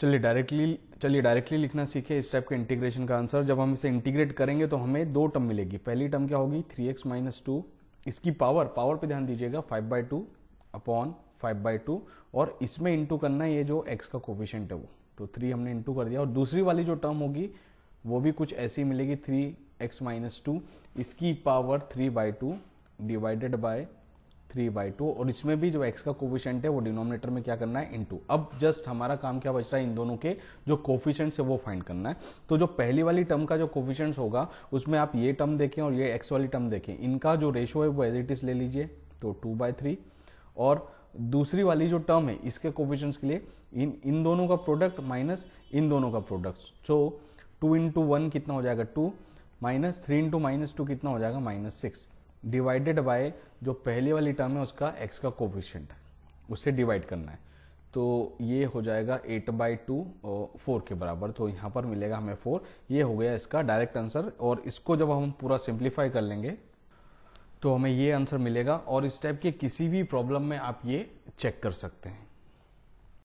चलिए डायरेक्टली चलिए डायरेक्टली लिखना सीखे इस टाइप के इंटीग्रेशन का आंसर जब हम इसे इंटीग्रेट करेंगे तो हमें दो टर्म मिलेगी पहली टर्म क्या होगी थ्री एक्स माइनस टू इसकी पावर पावर पे ध्यान दीजिएगा five by two upon five by two और इसमें इंटू करना ये जो एक्स का कोफिशियंट है वो तो थ्री हमने इंटू कर दिया और दूसरी वाली जो टर्म होगी वो भी कुछ ऐसी मिलेगी थ्री एक्स माइनस टू इसकी power three by two divided by three by two और इसमें भी जो एक्स का कोफिशेंट है वो डिनोमिनेटर में क्या करना है इनटू अब जस्ट हमारा काम क्या बच रहा है इन दोनों के जो कोफिशेंट है वो फाइंड करना है तो जो पहली वाली टर्म का जो कोफिशेंट होगा उसमें आप ये टर्म देखें और ये एक्स वाली टर्म देखें इनका जो रेशो है वो एज इट इज ले लीजिए तो टू बाय थ्री और दूसरी वाली जो टर्म है इसके कोफिशेंट्स के लिए इन इन दोनों का प्रोडक्ट माइनस इन दोनों का product so two into one कितना हो जाएगा two minus three into minus two कितना हो जाएगा माइनस सिक्स डिवाइडेड बाय जो पहले वाली टर्म है उसका एक्स का कोफिशियंट उससे डिवाइड करना है तो ये हो जाएगा एट बाई टू फोर के बराबर तो यहाँ पर मिलेगा हमें फोर ये हो गया इसका डायरेक्ट आंसर और इसको जब हम पूरा सिंप्लीफाई कर लेंगे तो हमें ये आंसर मिलेगा और इस टाइप के किसी भी प्रॉब्लम में आप ये चेक कर सकते हैं